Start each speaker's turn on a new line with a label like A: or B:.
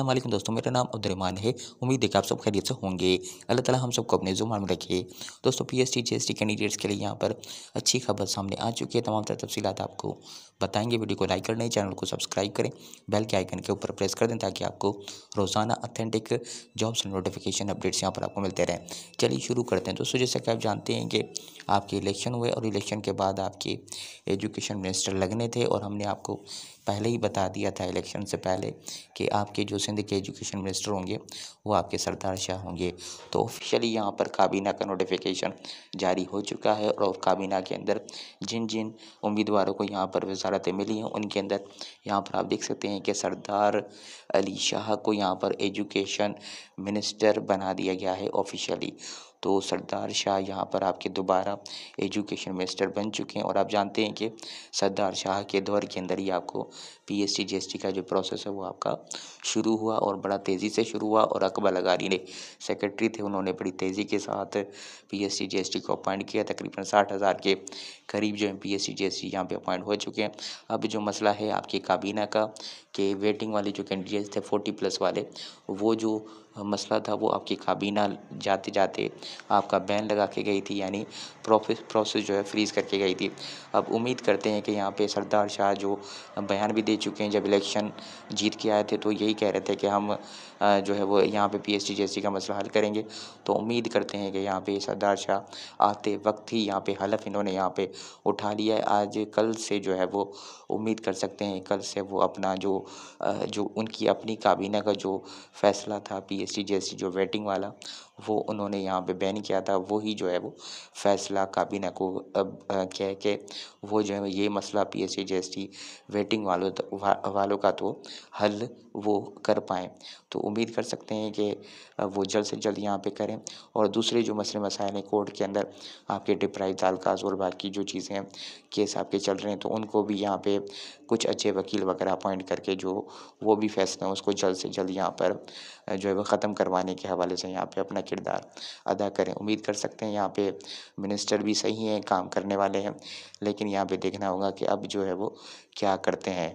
A: अल्लाम दोस्तों मेरा नाम अब्दुलरमान है उम्मीद है कि आप सब खैरियत से होंगे अल्लाह ताला हम सबको अपने जुम्मन में रखे दोस्तों P S T G S T candidates के लिए यहाँ पर अच्छी खबर सामने आ चुकी है तमाम तफसी आपको बताएंगे वीडियो को लाइक कर चैनल को सब्सक्राइब करें बेल के आइकन के ऊपर प्रेस कर दें ताकि आपको रोज़ाना अथेंटिक जॉब्स नोटिफिकेशन अपडेट्स यहाँ पर आपको मिलते रहें चलिए शुरू करते हैं दोस्तों जैसा कि आप जानते हैं कि आपके इलेक्शन हुए और इलेक्शन के बाद आपके एजुकेशन मिनिस्टर लगने थे और हमने आपको पहले ही बता दिया था इलेक्शन से पहले कि आपके जो सिंध के एजुकेशन मिनिस्टर होंगे वो आपके सरदार शाह होंगे तो ऑफिशियली यहाँ पर काबीना का नोटिफिकेशन जारी हो चुका है और काबीना के अंदर जिन जिन उम्मीदवारों को यहाँ पर वजारतें मिली हैं उनके अंदर यहाँ पर आप देख सकते हैं कि सरदार अली शाह को यहाँ पर एजुकेशन मिनिस्टर बना दिया गया है ऑफिशियली तो सरदार शाह यहाँ पर आपके दोबारा एजुकेशन मिनिस्टर बन चुके हैं और आप जानते हैं कि सरदार शाह के दौर के अंदर ही आपको पी एस टी का जो प्रोसेस है वो आपका शुरू हुआ और बड़ा तेज़ी से शुरू हुआ और अकबर लगारी ने सेक्रेटरी थे उन्होंने बड़ी तेज़ी के साथ पी एस टी को अपॉइंट किया तकरीबन साठ हज़ार के करीब जो है पी एस टी यहाँ पर अपॉइंट हो चुके हैं अब जो मसला है आपकी काबीना का कि वेटिंग वाले जो कैंडिडेट्स थे फोर्टी प्लस वाले वो जो मसला था वो आपकी काबीना जाते जाते आपका बैन लगा के गई थी यानी प्रोफेस प्रोसेस जो है फ्रीज़ करके गई थी अब उम्मीद करते हैं कि यहाँ पे सरदार शाह जो बयान भी दे चुके हैं जब इलेक्शन जीत के आए थे तो यही कह रहे थे कि हम जो है वो यहाँ पे पी एस टी का मसला हल करेंगे तो उम्मीद करते हैं कि यहाँ पे सरदार शाह आते वक्त ही यहाँ पे हलफ इन्होंने यहाँ पे उठा लिया है आज कल से जो है वो उम्मीद कर सकते हैं कल से वो अपना जो जो उनकी अपनी काबीना का जो फैसला था पी सी एस जी जो वेटिंग वाला वो उन्होंने यहाँ पे बैन किया था वही जो है वो फैसला काबीना को अब कह के वो जो है ये मसला P S C S T waiting वालों वा, वालों का तो हल वो कर पाएँ तो उम्मीद कर सकते हैं कि वो जल्द से जल्द यहाँ पे करें और दूसरे जो मसले मसाइल हैं कोर्ट के अंदर आपके डिप्राइव तालकाज और बाकी जो चीज़ें हैं केस आपके चल रहे हैं तो उनको भी यहाँ पे कुछ अच्छे वकील वगैरह अपॉइंट करके जो वो भी फैसला उसको जल्द से जल्द यहाँ पर जो है वो ख़त्म करवाने के हवाले से यहाँ पर अपना किरदार अदा करें उम्मीद कर सकते हैं यहाँ पे मिनिस्टर भी सही हैं काम करने वाले हैं लेकिन यहाँ पे देखना होगा कि अब जो है वो क्या करते हैं